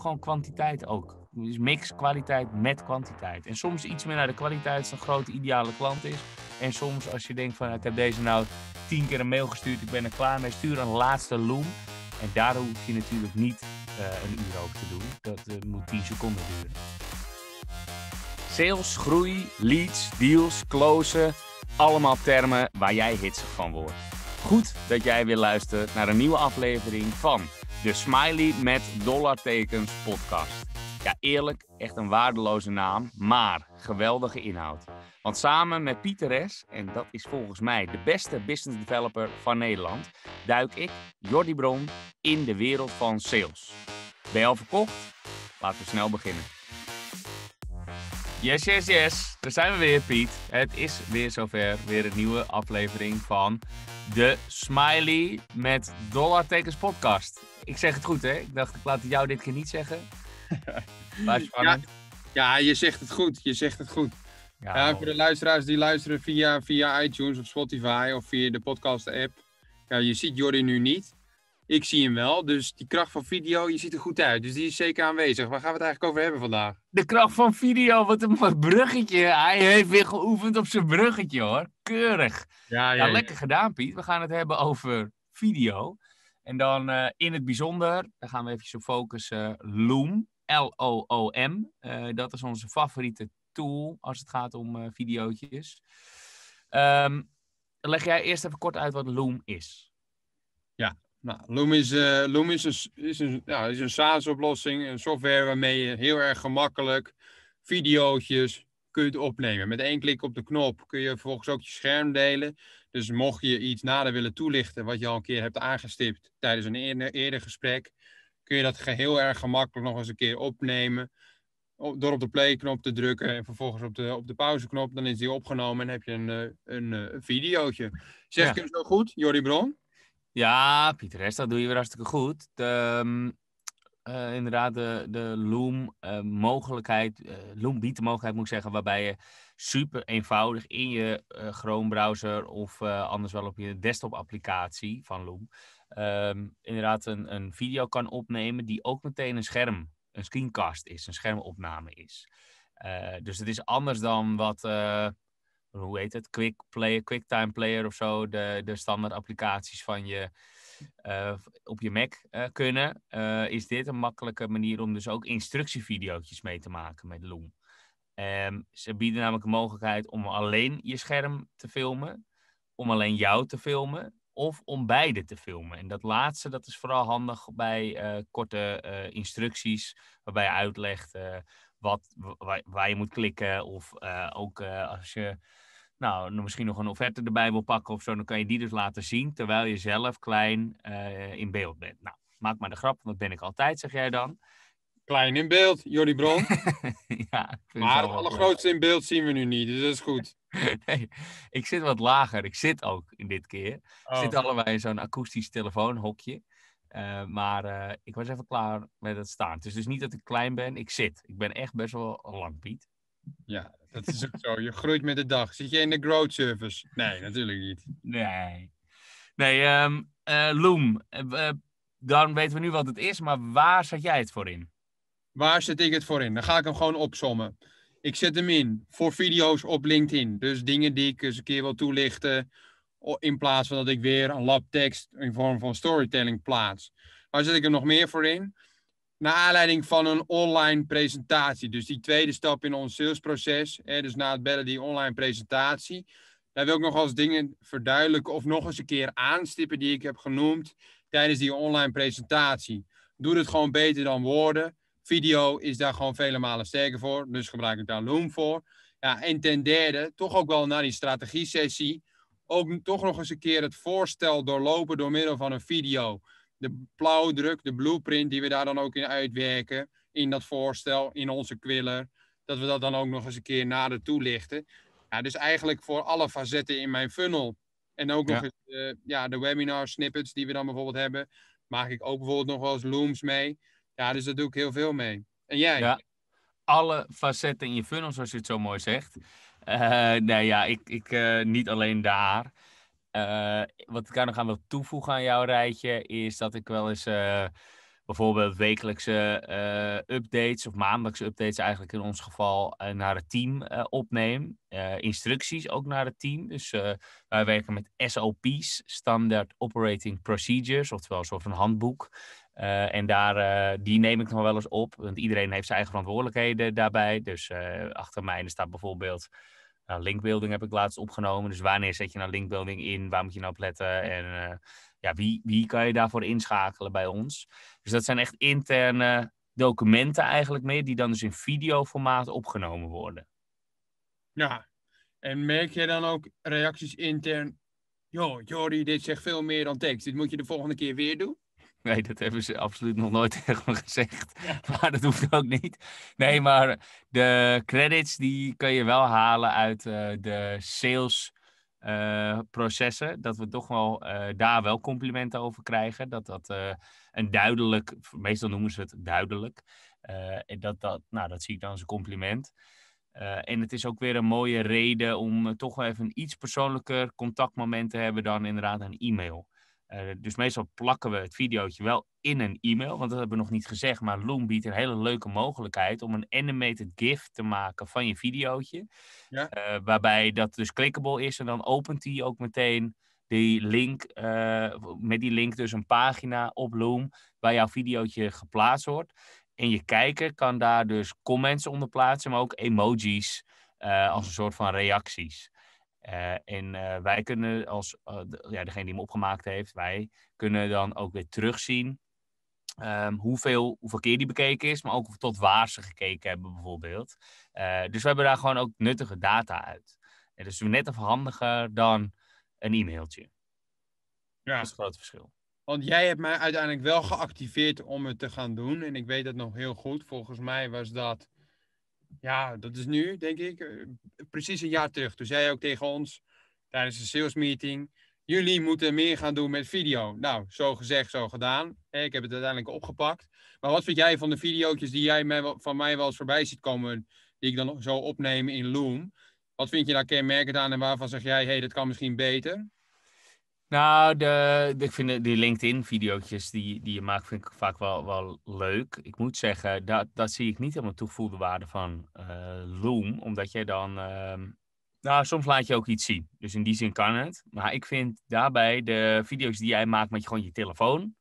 gewoon kwantiteit ook. Dus mix kwaliteit met kwantiteit. En soms iets meer naar de kwaliteit als een grote ideale klant is. En soms als je denkt van nou, ik heb deze nou tien keer een mail gestuurd, ik ben er klaar mee, stuur een laatste loom. En daar hoef je natuurlijk niet eh, een uur over te doen. Dat eh, moet tien seconden duren. Sales, groei, leads, deals, closen. Allemaal termen waar jij hitsig van wordt. Goed dat jij weer luistert naar een nieuwe aflevering van de Smiley met Dollartekens podcast. Ja, eerlijk, echt een waardeloze naam, maar geweldige inhoud. Want samen met Pieter S., en dat is volgens mij de beste business developer van Nederland, duik ik, Jordi Bron, in de wereld van sales. Ben je al verkocht? Laten we snel beginnen. Yes, yes, yes. Daar zijn we weer, Piet. Het is weer zover. Weer een nieuwe aflevering van de Smiley met Dollartekens podcast. Ik zeg het goed, hè? Ik dacht, ik laat jou dit keer niet zeggen. Maar ja, ja, je zegt het goed. Je zegt het goed. Ja, voor de luisteraars die luisteren via, via iTunes of Spotify of via de podcast app. Ja, je ziet Jordi nu niet. Ik zie hem wel, dus die kracht van video, je ziet er goed uit. Dus die is zeker aanwezig. Waar gaan we het eigenlijk over hebben vandaag? De kracht van video, wat een bruggetje. Hij heeft weer geoefend op zijn bruggetje hoor. Keurig. Ja, ja, ja lekker gedaan Piet. We gaan het hebben over video. En dan eh, in het bijzonder, daar gaan we even op focussen, Loom. L-O-O-M. Eh, dat is onze favoriete tool als het gaat om uh, eh, videootjes. Ehm, leg jij eerst even kort uit wat Loom is. Nou, Loom is, eh, Loom is een, is ja, een SaaS-oplossing, een software waarmee je heel erg gemakkelijk video's kunt opnemen. Met één klik op de knop kun je vervolgens ook je scherm delen. Dus mocht je iets nader willen toelichten wat je al een keer hebt aangestipt tijdens een eerder, gesprek, kun je dat heel erg gemakkelijk nog eens een keer opnemen. door op de play-knop te drukken en vervolgens op de, op de pauzeknop, dan is die opgenomen en heb je een, eh, een, eh, een videootje. Zeg ik hem zo goed, Jordi Bron? Ja, Pieter dat doe je weer hartstikke goed. De, ehm, eh, inderdaad, de, de Loom-mogelijkheid, eh, eh, Loom biedt de mogelijkheid, moet ik zeggen, waarbij je super eenvoudig in je Chrome-browser of anders wel op je desktop-applicatie van Loom, ehm, inderdaad een, een video kan opnemen die ook meteen een scherm, een screencast is, een schermopname is. dus het is anders dan wat hoe heet het, quick play, QuickTime Player of zo, de, de standaard applicaties van je, eh, op je Mac eh, kunnen, eh, is dit een makkelijke manier om dus ook instructievideootjes mee te maken met Loom. Ehm, ze bieden namelijk de mogelijkheid om alleen je scherm te filmen, om alleen jou te filmen of om beide te filmen. En dat laatste, dat is vooral handig bij korte instructies waarbij je uitlegt wat, waar, je moet klikken. Of eh, ook eh, als je nou, misschien nog een offerte erbij wil pakken of zo, dan kan je die dus laten zien terwijl je zelf klein eh, in beeld bent. Nou, maak maar de grap, want dat ben ik altijd, zeg jij dan. Klein in beeld, Jordi Bron. ja, maar het allergrootste in beeld zien we nu niet, dus dat is goed. nee, ik zit wat lager. Ik zit ook in dit keer. Ik oh. zit allebei in zo'n akoestisch telefoonhokje. Eh, maar eh, ik was even klaar met het staan. Het is dus niet dat ik klein ben, ik zit. Ik ben echt best wel lang, Piet. Ja, dat is ook zo. Je groeit met de dag. Zit je in de growth service? Nee, natuurlijk niet. Nee. Nee, ehm, eh, Loom, dan weten we nu wat het is, maar waar zet jij het voor in? Waar zet ik het voor in? Dan ga ik hem gewoon opsommen. Ik zet hem in voor video's op LinkedIn. Dus dingen die ik eens een keer wil toelichten in plaats van dat ik weer een lab tekst in vorm van storytelling plaats. Waar zet ik er nog meer voor in? Naar aanleiding van een online presentatie. Dus die tweede stap in ons salesproces. dus na het bellen die online presentatie. Daar wil ik nog als dingen verduidelijken of nog eens een keer aanstippen die ik heb genoemd tijdens die online presentatie. Doe het gewoon beter dan woorden. Video is daar gewoon vele malen sterker voor, dus gebruik ik daar Loom voor. Ja, en ten derde, toch ook wel naar die strategie-sessie ook toch nog eens een keer het voorstel doorlopen door middel van een video. De blauwdruk, de blueprint die we daar dan ook in uitwerken, in dat voorstel, in onze quiller, dat we dat dan ook nog eens een keer nader toelichten. Ja, dus eigenlijk voor alle facetten in mijn funnel. En ook nog eens, eh, ja, de webinar snippets die we dan bijvoorbeeld hebben, maak ik ook bijvoorbeeld nog wel eens looms mee. Ja, dus daar doe ik heel veel mee. En jij? Ja, alle facetten in je funnel, zoals je het zo mooi zegt. Eh, nee, ja, ik, ik eh, niet alleen daar. Eh, wat ik daar nog aan wil toevoegen aan jouw rijtje, is dat ik wel eens bijvoorbeeld wekelijkse updates of maandelijkse updates eigenlijk in ons geval naar het team opneem. instructies ook naar het team. Dus wij werken met SOP's, Standard Operating Procedures, oftewel een soort van handboek. Eh, en daar, eh, die neem ik nog wel eens op, want iedereen heeft zijn eigen verantwoordelijkheden daarbij. Dus eh, achter mij staat bijvoorbeeld nou, linkbuilding heb ik laatst opgenomen. Dus wanneer zet je nou linkbuilding in? Waar moet je nou op letten? En ja, wie, wie kan je daarvoor inschakelen bij ons? Dus dat zijn echt interne documenten eigenlijk meer, die dan dus in videoformaat opgenomen worden. Ja, en merk je dan ook reacties intern? Joh, Jordi, dit zegt veel meer dan tekst. Dit moet je de volgende keer weer doen? Nee, dat hebben ze absoluut nog nooit tegen me gezegd. Maar dat hoeft ook niet. Nee, maar de credits die kun je wel halen uit eh, de salesprocessen. Eh, dat we toch wel eh, daar wel complimenten over krijgen. Dat dat een duidelijk, meestal noemen ze het duidelijk. en dat, dat, nou, dat zie ik dan als een compliment. en het is ook weer een mooie reden om toch wel even een iets persoonlijker contactmoment te hebben dan inderdaad een e-mail. Eh, dus meestal plakken we het videootje wel in een e-mail, want dat hebben we nog niet gezegd. Maar Loom biedt een hele leuke mogelijkheid om een animated GIF te maken van je videootje. Ja. Eh, waarbij dat dus clickable is en dan opent hij ook meteen die link, uh, met die link dus een pagina op Loom waar jouw videootje geplaatst wordt. En je kijker kan daar dus comments onder plaatsen, maar ook emojis als een soort van reacties. Eh, en eh, wij kunnen als eh, ja, degene die hem opgemaakt heeft, wij kunnen dan ook weer terugzien ehm, hoeveel, hoeveel keer die bekeken is, maar ook tot waar ze gekeken hebben bijvoorbeeld. dus we hebben daar gewoon ook nuttige data uit. En dat is net even handiger dan een e-mailtje. Ja. Dat is het grote verschil. Want jij hebt mij uiteindelijk wel geactiveerd om het te gaan doen. En ik weet dat nog heel goed. Volgens mij was dat ja, dat is nu, denk ik, eh, precies een jaar terug. Toen zei je ook tegen ons tijdens de salesmeeting: meeting: jullie moeten meer gaan doen met video. Nou, zo gezegd, zo gedaan. Ik heb het uiteindelijk opgepakt. Maar wat vind jij van de video's die jij van mij wel eens voorbij ziet komen, die ik dan zo opneem in Loom? Wat vind je daar kenmerkend aan en waarvan zeg jij, hé, hey, dat kan misschien beter? Nou, de, ik vind die LinkedIn-video's die, die je maakt, vind ik vaak wel, wel leuk. Ik moet zeggen, dat, dat zie ik niet helemaal toegevoegde waarde van uh, Loom, omdat jij dan... Ehm, nou, soms laat je ook iets zien. Dus in die zin kan het. Maar ik vind daarbij de video's die jij maakt met je, gewoon je telefoon,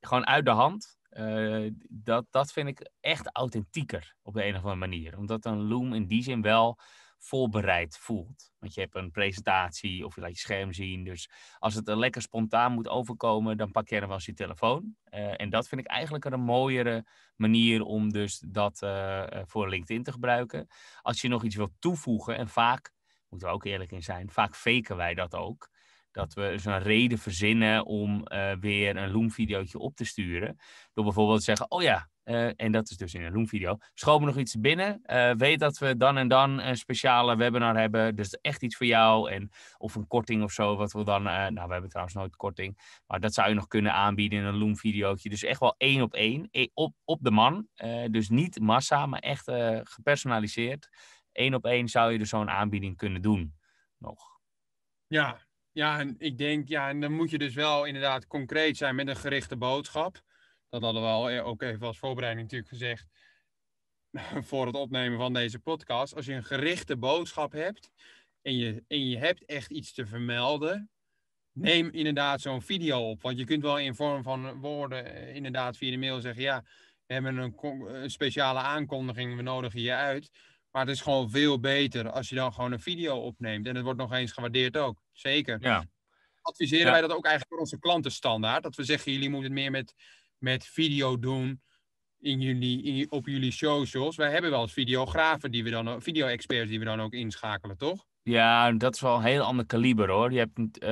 gewoon uit de hand, eh, dat, dat vind ik echt authentieker op de een of andere manier. Omdat dan Loom in die zin wel voorbereid voelt. Want je hebt een presentatie of je laat je scherm zien. Dus als het er lekker spontaan moet overkomen, dan pak je dan wel eens je telefoon. Eh, en dat vind ik eigenlijk een mooiere manier om dus dat eh, eh, voor LinkedIn te gebruiken. Als je nog iets wilt toevoegen, en vaak, moeten we ook eerlijk in zijn, vaak faken wij dat ook. Dat we dus een reden verzinnen om weer een Loom-videootje op te sturen. Door bijvoorbeeld te zeggen, oh ja, eh, en dat is dus in een Loom-video. Schoon nog iets binnen. Eh, weet dat we dan en dan een speciale webinar hebben. Dus echt iets voor jou. En, of een korting of zo. Wat we dan. Eh, nou, we hebben trouwens nooit korting. Maar dat zou je nog kunnen aanbieden in een Loom-videootje. Dus echt wel één op één. Op, op de man. dus niet massa, maar echt gepersonaliseerd. Eén op één zou je dus zo'n aanbieding kunnen doen. Nog. Ja. Ja, en ik denk, ja, en dan moet je dus wel inderdaad concreet zijn met een gerichte boodschap dat hadden we al eh, ook even als voorbereiding natuurlijk gezegd voor het opnemen van deze podcast. Als je een gerichte boodschap hebt en je, en je hebt echt iets te vermelden, neem inderdaad zo'n video op. Want je kunt wel in vorm van woorden eh, inderdaad via de mail zeggen, ja, we hebben een, een speciale aankondiging, we nodigen je uit. Maar het is gewoon veel beter als je dan gewoon een video opneemt. En het wordt nog eens gewaardeerd ook. Zeker. Ja. Adviseren wij dat ook eigenlijk voor onze klanten standaard. Dat we zeggen, jullie moeten meer met met video doen in jullie, in, op jullie socials. Wij hebben wel als videografen die we dan, video-experts die we dan ook inschakelen, toch? Ja, dat is wel een heel ander kaliber hoor. Je hebt, eh,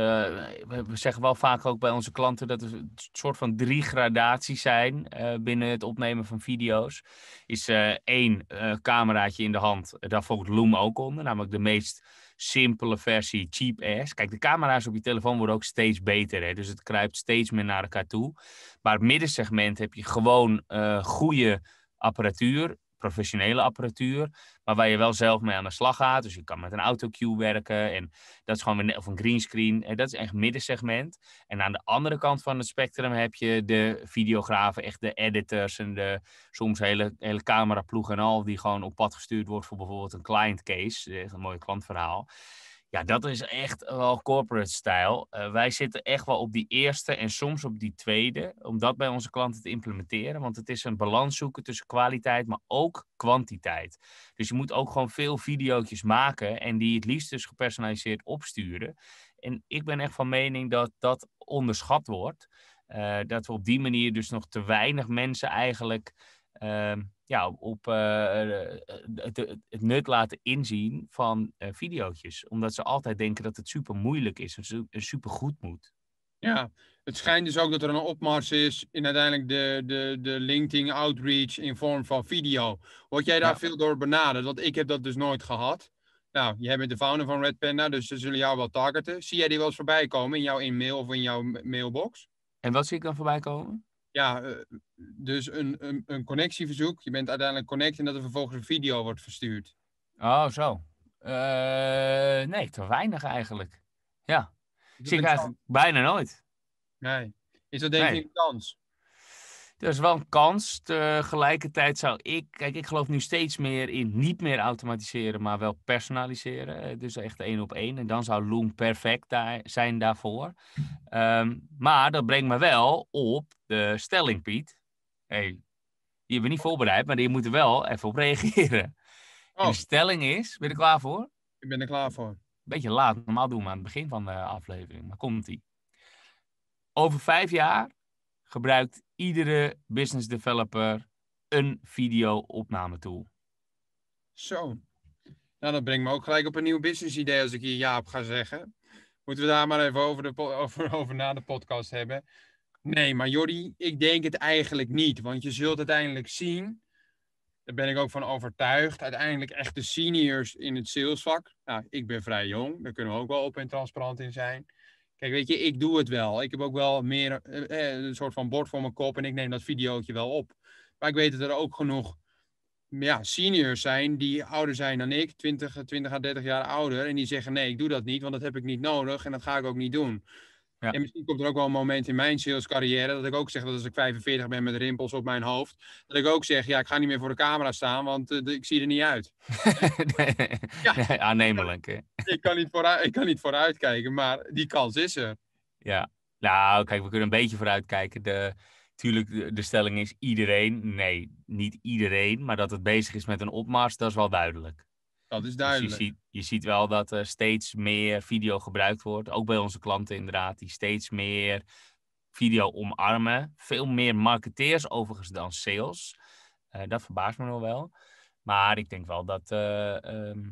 we zeggen wel vaak ook bij onze klanten dat er een soort van drie gradaties zijn eh, binnen het opnemen van video's. Is eh, één cameraatje in de hand, daar volgt Loom ook onder, namelijk de meest simpele versie, cheap ass. Kijk, de camera's op je telefoon worden ook steeds beter. Hè? Dus het kruipt steeds meer naar elkaar toe. Maar het middensegment heb je gewoon uh, goede apparatuur professionele apparatuur, maar waar je wel zelf mee aan de slag gaat. Dus je kan met een autocue werken en dat is gewoon weer, of een greenscreen. En eh, dat is echt middensegment. En aan de andere kant van het spectrum heb je de videografen, echt de editors en de soms hele, hele cameraploeg en al, die gewoon op pad gestuurd wordt voor bijvoorbeeld een client case. Eh, echt een mooi klantverhaal. Ja, dat is echt wel corporate stijl. Eh, wij zitten echt wel op die eerste en soms op die tweede, om dat bij onze klanten te implementeren. Want het is een balans zoeken tussen kwaliteit, maar ook kwantiteit. Dus je moet ook gewoon veel video's maken en die het liefst dus gepersonaliseerd opsturen. En ik ben echt van mening dat dat onderschat wordt. Eh, dat we op die manier dus nog te weinig mensen eigenlijk. Ehm, ja, op, eh, eh, eh, het, het, nut laten inzien van video's. Omdat ze altijd denken dat het super moeilijk is en super goed moet. Ja, het schijnt dus ook dat er een opmars is in uiteindelijk de, de, de LinkedIn outreach in vorm van video. Word jij daar veel door benaderd? Want ik heb dat dus nooit gehad. Nou, jij bent de founder van Red Panda, dus ze zullen jou wel targeten. Zie jij die wel eens voorbij komen in jouw e-mail of in jouw mailbox? En wat zie ik dan voorbij komen? ja, eh, dus een, een, een, connectieverzoek. Je bent uiteindelijk connect en dat er vervolgens een video wordt verstuurd. Oh, zo. Eh, nee, te weinig eigenlijk. Ja. Dat Zie ik eigenlijk bijna nooit. Nee. Is dat denk ik een kans? Dat is wel een kans. Tegelijkertijd zou ik... Kijk, ik geloof nu steeds meer in niet meer automatiseren, maar wel personaliseren. Eh, dus echt één op één. En dan zou Loom perfect daar, zijn daarvoor. Ehm, maar dat brengt me wel op de stelling, Piet. hey, die hebben we niet voorbereid, maar die moeten wel even op reageren. de oh. stelling is, ben je er klaar voor? Ik ben er klaar voor. Beetje laat, normaal doen we aan het begin van de aflevering, maar komt die. Over vijf jaar gebruikt iedere business developer een video-opname tool. Zo. Nou, dat brengt me ook gelijk op een nieuw business idee als ik hier ja op ga zeggen. Moeten we daar maar even over, de over, over na de podcast hebben. Nee, maar Jordi, ik denk het eigenlijk niet. Want je zult uiteindelijk zien, daar ben ik ook van overtuigd, uiteindelijk echt de seniors in het salesvak. Nou, ik ben vrij jong, daar kunnen we ook wel open en transparant in zijn. Kijk, weet je, ik doe het wel. Ik heb ook wel meer eh, eh, een soort van bord voor mijn kop en ik neem dat videootje wel op. Maar ik weet dat er ook genoeg ja, seniors zijn die ouder zijn dan ik, 20, 20 à 30 jaar ouder. En die zeggen: nee, ik doe dat niet, want dat heb ik niet nodig en dat ga ik ook niet doen. En misschien komt er ook wel een moment in mijn salescarrière dat ik ook zeg dat als ik 45 ben met rimpels op mijn hoofd, dat ik ook zeg, ja, ik ga niet meer voor de camera staan, want eh, ik zie er niet uit. ja. Aannemelijk. Ik, kan niet vooruit, ik kan niet vooruit kijken, maar die kans is er. Ja, nou, kijk, we kunnen een beetje vooruit kijken. De, tuurlijk, de, de stelling is iedereen, nee, niet iedereen, maar dat het bezig is met een opmars, dat is wel duidelijk. Dat is dus duidelijk. je, ziet, je ziet wel dat er steeds meer video gebruikt wordt. Ook bij onze klanten inderdaad, die steeds meer video omarmen. Veel meer marketeers overigens dan sales. Eh, dat verbaast me nog wel. Maar ik denk wel dat. Eh, ehm,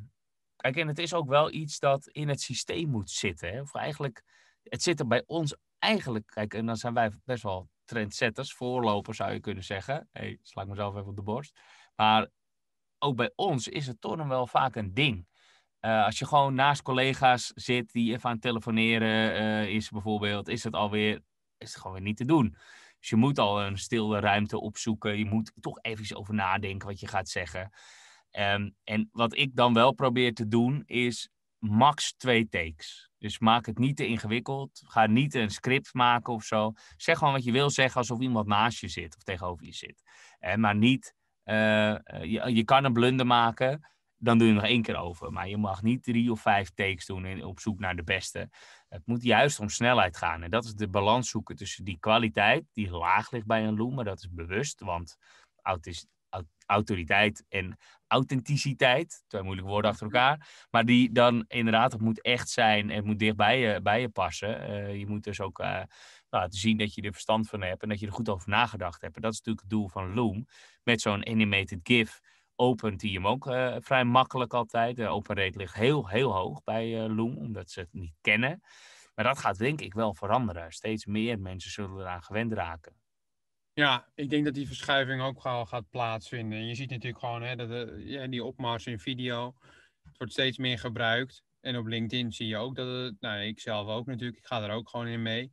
kijk, en het is ook wel iets dat in het systeem moet zitten. Hè? Of eigenlijk, het zit er bij ons eigenlijk. Kijk, en dan zijn wij best wel trendsetters, voorlopers zou je kunnen zeggen. Hey, sla ik mezelf even op de borst. Maar ook bij ons is het toch wel vaak een ding. Eh, als je gewoon naast collega's zit die even aan het telefoneren eh, is bijvoorbeeld, is het alweer is het gewoon weer niet te doen. Dus je moet al een stille ruimte opzoeken. Je moet toch even over nadenken wat je gaat zeggen. Ehm, en wat ik dan wel probeer te doen is max twee takes. Dus maak het niet te ingewikkeld. Ga niet een script maken of zo. Zeg gewoon wat je wil zeggen alsof iemand naast je zit of tegenover je zit. Uh, maar niet eh, eh, je, je kan een blunder maken dan doe je nog één keer over. Maar je mag niet drie of vijf takes doen in, op zoek naar de beste. Het moet juist om snelheid gaan. En dat is de balans zoeken tussen die kwaliteit, die laag ligt bij een loom, maar dat is bewust, want autis, autoriteit en authenticiteit, twee moeilijke woorden achter mhm. elkaar, maar die dan inderdaad, het moet echt zijn, het moet dicht bij je, bij je passen. Eh, je moet dus ook nou, te zien dat je er verstand van hebt en dat je er goed over nagedacht hebt. dat is natuurlijk het doel van Loom. Met zo'n animated GIF opent die hem ook eh, vrij makkelijk altijd. De open rate ligt heel, heel hoog bij uh, Loom, omdat ze het niet kennen. Maar dat gaat denk ik wel veranderen. Steeds meer mensen zullen eraan gewend raken. Ja, ik denk dat die verschuiving ook gewoon gaat plaatsvinden. En je ziet natuurlijk gewoon hè, dat eh, ja, die opmars in video, wordt steeds meer gebruikt. En op LinkedIn zie je ook dat het, nou ik zelf ook natuurlijk, ik ga er ook gewoon in mee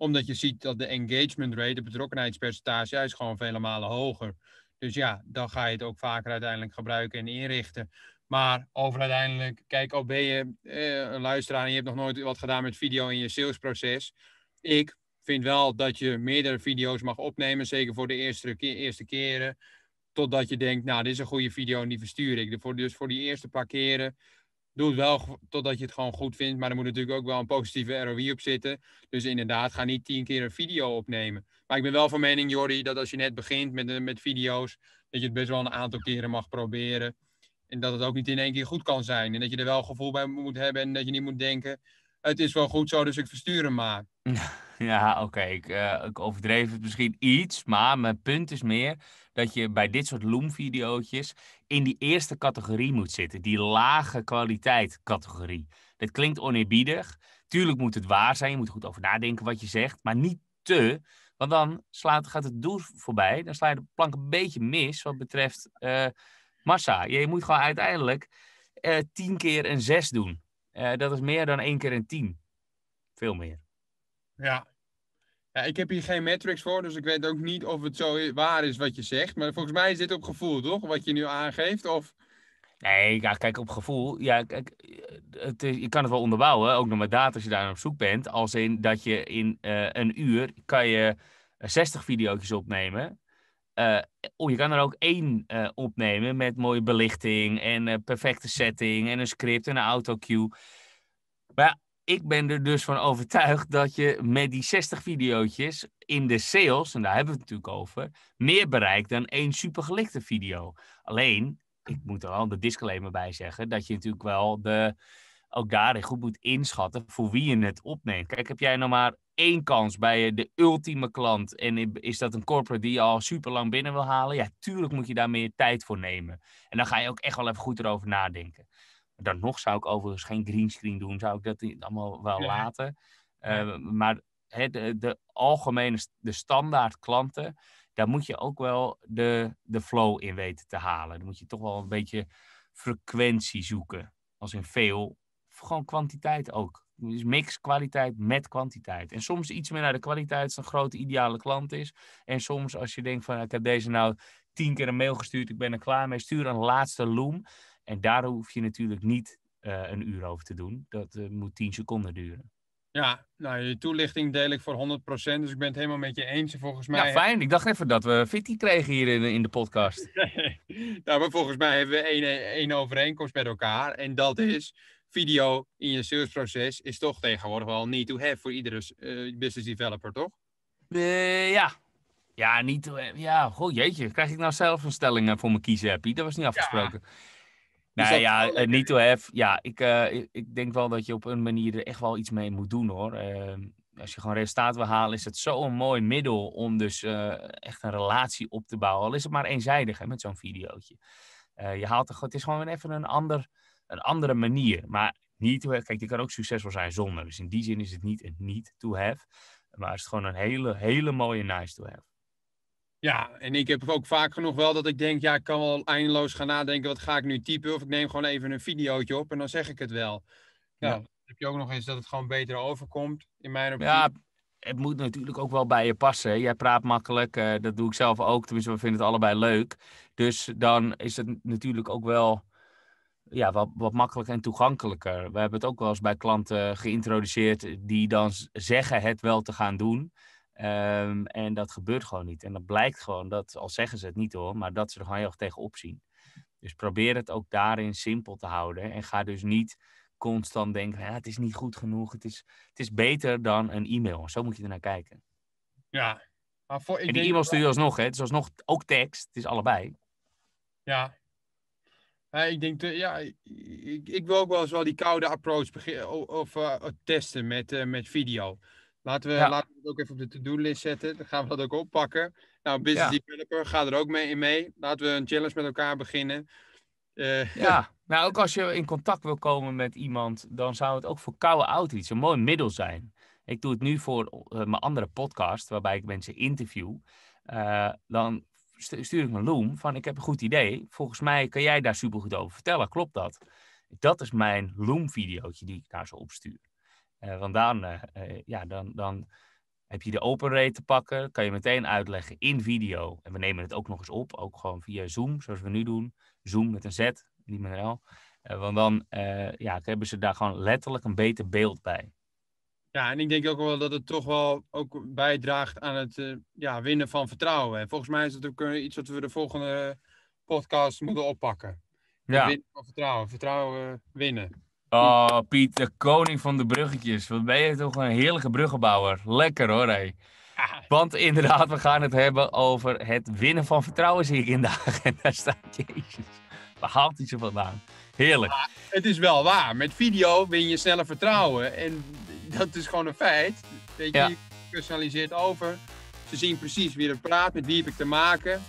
omdat je ziet dat de engagement rate, de betrokkenheidspercentage, juist gewoon vele malen hoger. Dus ja, dan ga je het ook vaker uiteindelijk gebruiken en inrichten. Maar over uiteindelijk, kijk, al oh, ben je eh, een luisteraar en je hebt nog nooit wat gedaan met video in je salesproces. Ik vind wel dat je meerdere video's mag opnemen, zeker voor de eerste, keer, eerste keren. Totdat je denkt, nou, dit is een goede video en die verstuur ik. Dus voor die eerste paar keren doe het wel totdat je het gewoon goed vindt. Maar er moet natuurlijk ook wel een positieve ROI op zitten. Dus inderdaad, ga niet tien keer een video opnemen. Maar ik ben wel van mening, Jordi, dat als je net begint met, eh, met video's, dat je het best wel een aantal keren mag proberen. En dat het ook niet in één keer goed kan zijn. En dat je er wel gevoel bij moet hebben en dat je niet moet denken, het is wel goed zo, dus ik verstuur hem maar. Ja, oké. Ik, uh, ik, overdreef het misschien iets, maar mijn punt is meer dat je bij dit soort Loom-videootjes in die eerste categorie moet zitten. Die lage kwaliteit categorie. Dat klinkt oneerbiedig. Tuurlijk moet het waar zijn. Je moet goed over nadenken wat je zegt, maar niet te. Want dan slaat, gaat het doel voorbij. Dan sla je de plank een beetje mis wat betreft eh, massa. Je moet gewoon uiteindelijk eh, tien keer een zes doen. Eh, dat is meer dan één keer in tien. Veel meer. Ja. ja. Ik heb hier geen metrics voor, dus ik weet ook niet of het zo waar is wat je zegt. Maar volgens mij is dit op gevoel, toch? Wat je nu aangeeft? Of... Nee, kijk, op gevoel. Ja, kijk, eh, het je kan het wel onderbouwen, ook nog met data als je daar op zoek bent. Als in dat je in eh, een uur kan je 60 video's opnemen. Eh, je kan er ook één eh, opnemen met mooie belichting en perfecte setting en een script en een autocue. Maar ik ben er dus van overtuigd dat je met die 60 video's in de sales, en daar hebben we het natuurlijk over, meer bereikt dan één supergelichte video. Alleen, ik moet er al de disclaimer bij zeggen, dat je natuurlijk wel de, ook daarin goed moet inschatten voor wie je het opneemt. Kijk, heb jij nou maar één kans bij eh, de ultieme klant. En is dat een corporate die je al super lang binnen wil halen? Ja, tuurlijk moet je daar meer tijd voor nemen. En dan ga je ook echt wel even goed erover nadenken. Dan nog zou ik overigens geen greenscreen doen. Zou ik dat allemaal wel laten. Eh, maar de, de, algemene, de standaard klanten, daar moet je ook wel de, de flow in weten te halen. Dan moet je toch wel een beetje frequentie zoeken. Als in veel, gewoon kwantiteit ook. Dus mix kwaliteit met kwantiteit. En soms iets meer naar de kwaliteit als een grote ideale klant is. En soms als je denkt van nou, ik heb deze nou tien keer een mail gestuurd, ik ben er klaar mee, stuur een laatste loom. En daar hoef je natuurlijk niet eh, een uur over te doen. Dat eh, moet tien seconden duren. Ja, nou, je toelichting deel ik voor 100%, dus ik ben het helemaal met je eens. Volgens mij... Ja, fijn. Ik dacht even dat we fitty kregen hier in, in de podcast. nou, maar volgens mij hebben we één, één overeenkomst met elkaar. En dat is video in je salesproces is toch tegenwoordig wel need to have voor iedere eh, business developer, toch? Eh, ja. Ja, niet to have. Ja, goh, jeetje. Krijg ik nou zelf een stelling eh, voor mijn kiezen, Happy? Dat was niet afgesproken. Nou nee, ja, uh, niet to have. Ja, ik, ik, ik, denk wel dat je op een manier er echt wel iets mee moet doen, hoor. als je gewoon resultaat wil halen, is het zo'n mooi middel om dus echt een relatie op te bouwen. Al is het maar eenzijdig hè, met zo'n videootje. je haalt er, het is gewoon even een ander een andere manier. Maar niet, kijk, die kan ook succesvol zijn zonder. Dus in die zin is het niet een niet to have, maar is het gewoon een hele, hele mooie nice to have. Ja, en ik heb ook vaak genoeg wel dat ik denk, ja, ik kan wel eindeloos gaan nadenken, wat ga ik nu typen? Of ik neem gewoon even een videootje op en dan zeg ik het wel. ja. heb je ook nog eens dat het gewoon beter overkomt, in mijn optiek. Ja, het moet natuurlijk ook wel bij je passen. Jij praat makkelijk, eh, dat doe ik zelf ook. Tenminste, we vinden het allebei leuk. Dus dan is het natuurlijk ook wel ja, wat, wat makkelijker en toegankelijker. We hebben het ook wel eens bij klanten geïntroduceerd die dan zeggen het wel te gaan doen. Ehm, en dat gebeurt gewoon niet. En dat blijkt gewoon dat, al zeggen ze het niet hoor, maar dat ze er gewoon heel erg tegenop zien. Dus probeer het ook daarin simpel te houden. En ga dus niet constant denken, ja, het is niet goed genoeg. Het is, het is beter dan een e-mail. Zo moet je er naar kijken. Ja. Maar voor, ik en die e-mail stuur alsnog, hè. Het is alsnog ook tekst. Het is allebei. Ja, Hey, ik denk, eh, ja, ik, ik, wil ook wel eens wel die koude approach of eh, testen met, eh, met video. Laten we, laten we het ook even op de to-do-list zetten. Dan gaan we dat ook oppakken. Nou, business developer, ga er ook mee in mee. Laten we een challenge met elkaar beginnen. ja, nou ook als je in contact wil komen met iemand, dan zou het ook voor koude outreach een mooi middel zijn. Ik doe het nu voor mijn andere podcast, waarbij ik mensen interview. dan stuur ik een Loom van ik heb een goed idee. Volgens mij kan jij daar supergoed over vertellen. Klopt dat? Dat is mijn Loom-videootje die ik daar zo opstuur. Uh, want dan, eh, eh, ja, dan, dan heb je de open rate te pakken. Kan je meteen uitleggen in video. En we nemen het ook nog eens op. Ook gewoon via Zoom, zoals we nu doen. Zoom met een Z, niet met een L. want dan ja, hebben ze daar gewoon letterlijk een beter beeld bij. Ja, en ik denk ook wel dat het toch wel ook bijdraagt aan het eh, ja, winnen van vertrouwen. En volgens mij is dat ook eh, iets wat we de volgende podcast moeten oppakken. Ja. Winnen van vertrouwen. Vertrouwen eh, winnen. Oh, Piet, de koning van de bruggetjes. Wat ben je toch een heerlijke bruggenbouwer. Lekker hoor, hé. Want inderdaad, we gaan het hebben over het winnen van vertrouwen, zie ik in de En daar staat, jezus, waar haalt hij ze vandaan? Heerlijk. het is wel waar. Met video win je sneller vertrouwen. En dat is gewoon een feit. Weet je, ja. personaliseert over. Ze zien precies wie er praat, met wie heb ik te maken.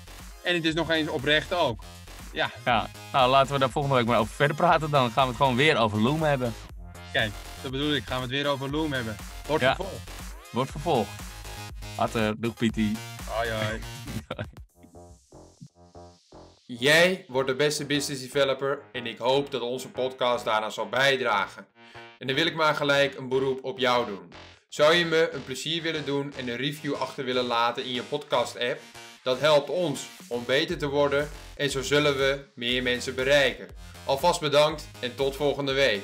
En het is nog eens oprecht ook. Ja. ja. Nou, laten we daar volgende week maar over verder praten. Dan gaan we het gewoon weer over Loom hebben. Kijk, dat bedoel ik. Gaan we het weer over Loom hebben. Wordt vervolgd. Wordt vervolgd. Hartelijk. doeg Pietie. Hoi hoi. Jij wordt de beste business developer en ik hoop dat onze podcast daarna zal bijdragen. En dan wil ik maar gelijk een beroep op jou doen. Zou je me een plezier willen doen en een review achter willen laten in je podcast-app? Dat helpt ons om beter te worden en zo zullen we meer mensen bereiken. Alvast bedankt en tot volgende week.